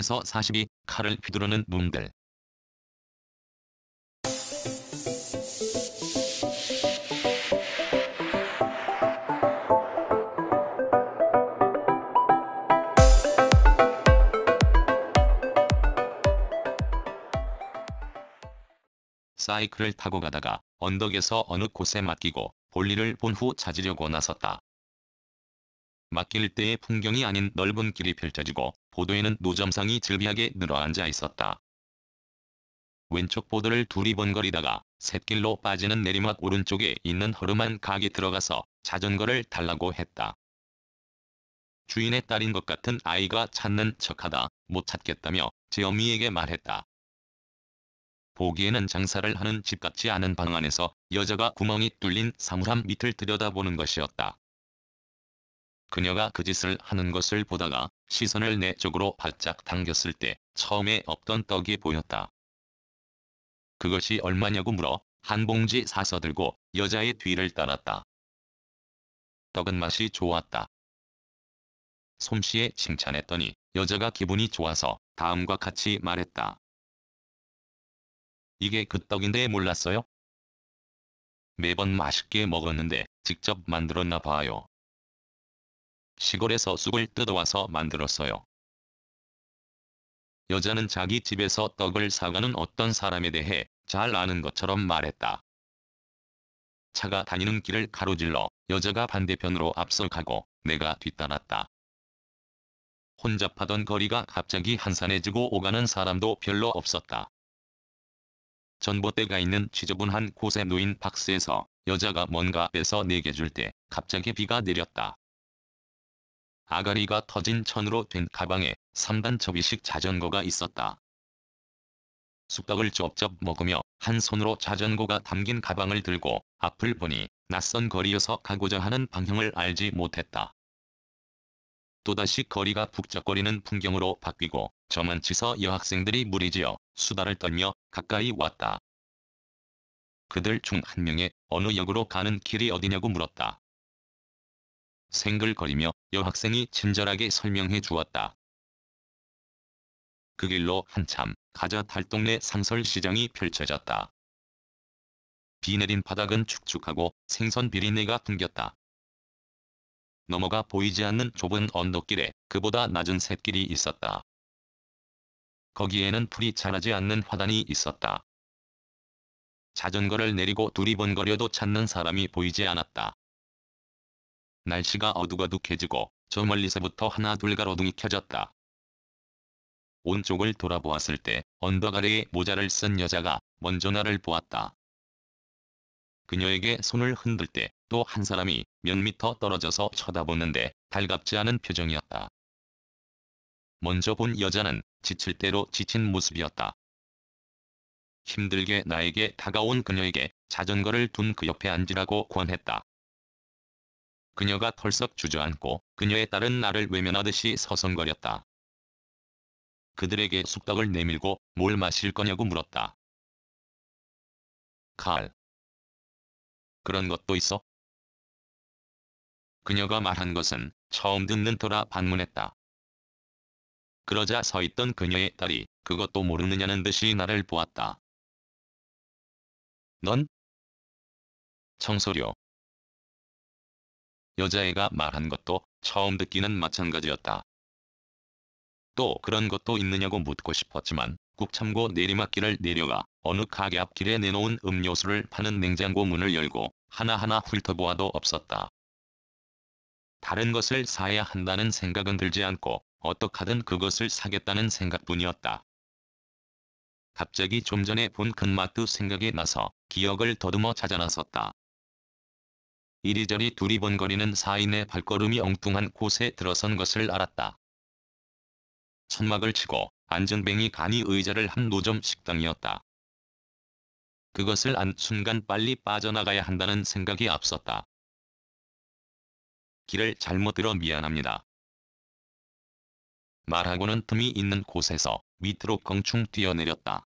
3에서42 칼을 휘두르는 몸들 사이클을 타고 가다가 언덕에서 어느 곳에 맡기고 볼일을 본 후 찾으려고 나섰다. 막힐 때의 풍경이 아닌 넓은 길이 펼쳐지고 보도에는 노점상이 즐비하게 늘어앉아 있었다. 왼쪽 보도를 둘이 번거리다가 샛길로 빠지는 내리막 오른쪽에 있는 허름한 가게 들어가서 자전거를 달라고 했다. 주인의 딸인 것 같은 아이가 찾는 척하다 못 찾겠다며 제어미에게 말했다. 보기에는 장사를 하는 집 같지 않은 방 안에서 여자가 구멍이 뚫린 사물함 밑을 들여다보는 것이었다. 그녀가 그 짓을 하는 것을 보다가 시선을 내 쪽으로 바짝 당겼을 때 처음에 없던 떡이 보였다. 그것이 얼마냐고 물어 한 봉지 사서 들고 여자의 뒤를 따랐다. 떡은 맛이 좋았다. 솜씨에 칭찬했더니 여자가 기분이 좋아서 다음과 같이 말했다. 이게 그 떡인데 몰랐어요? 매번 맛있게 먹었는데 직접 만들었나 봐요. 시골에서 쑥을 뜯어와서 만들었어요. 여자는 자기 집에서 떡을 사가는 어떤 사람에 대해 잘 아는 것처럼 말했다. 차가 다니는 길을 가로질러 여자가 반대편으로 앞서가고 내가 뒤따랐다. 혼잡하던 거리가 갑자기 한산해지고 오가는 사람도 별로 없었다. 전봇대가 있는 지저분한 곳에 놓인 박스에서 여자가 뭔가 빼서 내게 줄 때 갑자기 비가 내렸다. 아가리가 터진 천으로 된 가방에 3단 접이식 자전거가 있었다. 숙떡을 쩝쩝 먹으며 한 손으로 자전거가 담긴 가방을 들고 앞을 보니 낯선 거리여서 가고자 하는 방향을 알지 못했다. 또다시 거리가 북적거리는 풍경으로 바뀌고 저만치서 여학생들이 무리지어 수다를 떨며 가까이 왔다. 그들 중 한 명에 어느 역으로 가는 길이 어디냐고 물었다. 생글거리며 여학생이 친절하게 설명해 주었다. 그 길로 한참 가자 달동네 상설시장이 펼쳐졌다. 비 내린 바닥은 축축하고 생선 비린내가 풍겼다. 넘어가 보이지 않는 좁은 언덕길에 그보다 낮은 샛길이 있었다. 거기에는 풀이 자라지 않는 화단이 있었다. 자전거를 내리고 두리번거려도 찾는 사람이 보이지 않았다. 날씨가 어둑어둑해지고 저 멀리서부터 하나 둘 가로등이 켜졌다. 온쪽을 돌아보았을 때 언덕 아래에 모자를 쓴 여자가 먼저 나를 보았다. 그녀에게 손을 흔들 때 또 한 사람이 몇 미터 떨어져서 쳐다보는데 달갑지 않은 표정이었다. 먼저 본 여자는 지칠 대로 지친 모습이었다. 힘들게 나에게 다가온 그녀에게 자전거를 둔 그 옆에 앉으라고 권했다. 그녀가 털썩 주저앉고 그녀의 딸은 나를 외면하듯이 서성거렸다. 그들에게 숙박을 내밀고 뭘 마실 거냐고 물었다. 칼. 그런 것도 있어? 그녀가 말한 것은 처음 듣는 터라 반문했다. 그러자 서 있던 그녀의 딸이 그것도 모르느냐는 듯이 나를 보았다. 넌? 청소료. 여자애가 말한 것도 처음 듣기는 마찬가지였다. 또 그런 것도 있느냐고 묻고 싶었지만 꾹 참고 내리막길을 내려가 어느 가게 앞길에 내놓은 음료수를 파는 냉장고 문을 열고 하나하나 훑어보아도 없었다. 다른 것을 사야 한다는 생각은 들지 않고 어떡하든 그것을 사겠다는 생각뿐이었다. 갑자기 좀 전에 본 근마트 생각이 나서 기억을 더듬어 찾아나섰다. 이리저리 두리번거리는 사인의 발걸음이 엉뚱한 곳에 들어선 것을 알았다. 천막을 치고 안전뱅이 간이 의자를 한 노점 식당이었다. 그것을 안 순간 빨리 빠져나가야 한다는 생각이 앞섰다. 길을 잘못 들어 미안합니다. 말하고는 틈이 있는 곳에서 밑으로 껑충 뛰어내렸다.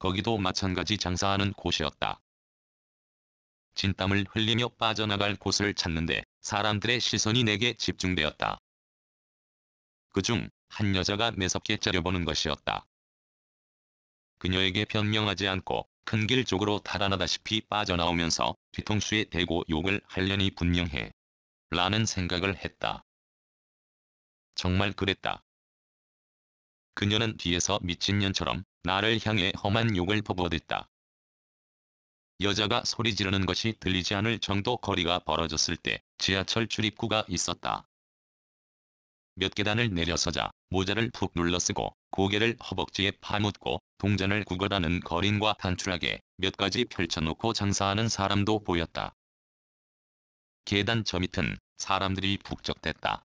거기도 마찬가지 장사하는 곳이었다. 진땀을 흘리며 빠져나갈 곳을 찾는데 사람들의 시선이 내게 집중되었다. 그중 한 여자가 매섭게 째려보는 것이었다. 그녀에게 변명하지 않고 큰길 쪽으로 달아나다시피 빠져나오면서 뒤통수에 대고 욕을 하려니 분명해. 라는 생각을 했다. 정말 그랬다. 그녀는 뒤에서 미친년처럼 나를 향해 험한 욕을 퍼부어댔다. 여자가 소리 지르는 것이 들리지 않을 정도 거리가 벌어졌을 때 지하철 출입구가 있었다. 몇 계단을 내려서자 모자를 푹 눌러쓰고 고개를 허벅지에 파묻고 동전을 구걸하는 거린과 단출하게 몇 가지 펼쳐놓고 장사하는 사람도 보였다. 계단 저 밑은 사람들이 북적댔다.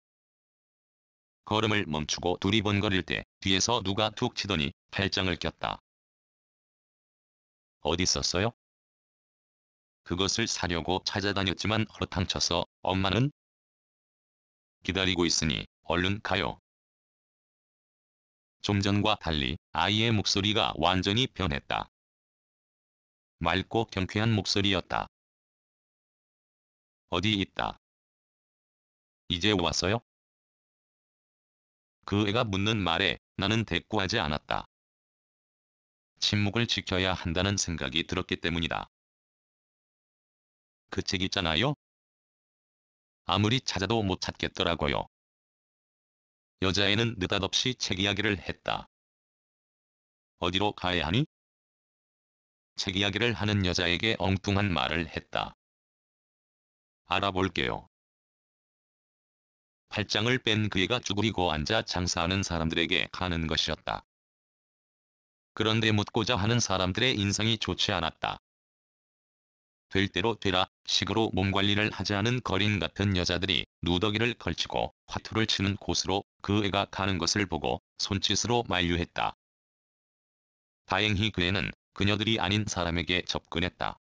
걸음을 멈추고 두리번거릴 때 뒤에서 누가 툭 치더니 팔짱을 꼈다. 어디 있었어요? 그것을 사려고 찾아다녔지만 허탕쳐서 엄마는 기다리고 있으니 얼른 가요. 좀 전과 달리 아이의 목소리가 완전히 변했다. 맑고 경쾌한 목소리였다. 어디 있다. 이제 왔어요? 그 애가 묻는 말에 나는 대꾸하지 않았다. 침묵을 지켜야 한다는 생각이 들었기 때문이다. 그책 있잖아요. 아무리 찾아도 못 찾겠더라고요. 여자애는 느닷없이 책 이야기를 했다. 어디로 가야 하니? 책 이야기를 하는 여자에게 엉뚱한 말을 했다. 알아볼게요. 팔짱을 뺀 그애가 쭈그리고 앉아 장사하는 사람들에게 가는 것이었다. 그런데 묻고자 하는 사람들의 인상이 좋지 않았다. 될 대로 되라 식으로 몸관리를 하지 않은 거린 같은 여자들이 누더기를 걸치고 화투를 치는 곳으로 그 애가 가는 것을 보고 손짓으로 만류했다. 다행히 그 애는 그녀들이 아닌 사람에게 접근했다.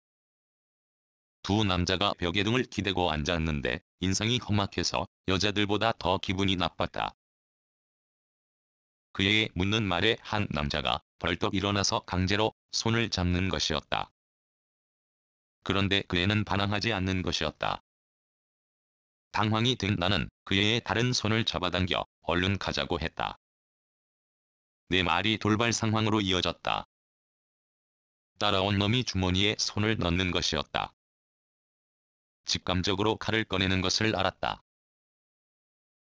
두 남자가 벽에 등을 기대고 앉았는데 인상이 험악해서 여자들보다 더 기분이 나빴다. 그의 애 묻는 말에 한 남자가 벌떡 일어나서 강제로 손을 잡는 것이었다. 그런데 그애는 반항하지 않는 것이었다. 당황이 된 나는 그애의 다른 손을 잡아당겨 얼른 가자고 했다. 내 말이 돌발 상황으로 이어졌다. 따라온 놈이 주머니에 손을 넣는 것이었다. 직감적으로 칼을 꺼내는 것을 알았다.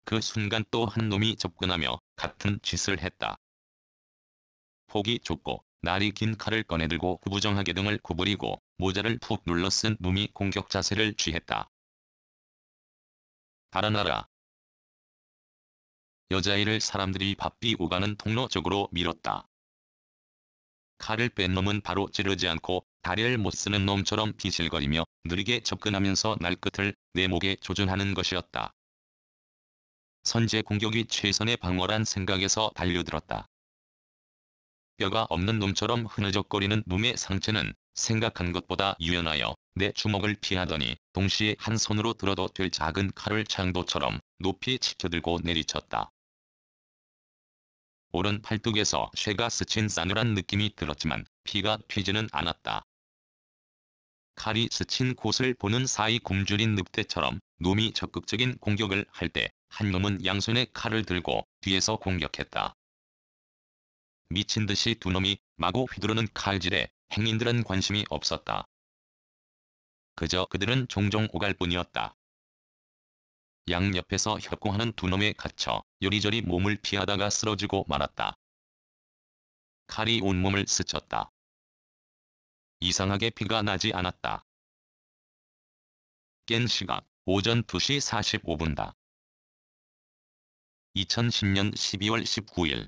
그 순간 또 한 놈이 접근하며 같은 짓을 했다. 폭이 좁고 날이 긴 칼을 꺼내들고 구부정하게 등을 구부리고 모자를 푹 눌러 쓴 놈이 공격 자세를 취했다. 달아나라. 여자아이를 사람들이 바삐 오가는 통로 쪽으로 밀었다. 칼을 뺀 놈은 바로 찌르지 않고 다리를 못 쓰는 놈처럼 비실거리며 느리게 접근하면서 날끝을 내 목에 조준하는 것이었다. 선제 공격이 최선의 방어란 생각에서 달려들었다. 뼈가 없는 놈처럼 흐느적거리는 놈의 상체는 생각한 것보다 유연하여 내 주먹을 피하더니 동시에 한 손으로 들어도 될 작은 칼을 창도처럼 높이 치켜들고 내리쳤다. 오른 팔뚝에서 쇠가 스친 싸늘한 느낌이 들었지만 피가 튀지는 않았다. 칼이 스친 곳을 보는 사이 굶주린 늑대처럼 놈이 적극적인 공격을 할 때 한 놈은 양손에 칼을 들고 뒤에서 공격했다. 미친 듯이 두 놈이 마구 휘두르는 칼질에 행인들은 관심이 없었다. 그저 그들은 종종 오갈 뿐이었다. 양옆에서 협공하는 두 놈에 갇혀 요리저리 몸을 피하다가 쓰러지고 말았다. 칼이 온몸을 스쳤다. 이상하게 피가 나지 않았다. 깬 시각 오전 2시 45분다. 2010년 12월 19일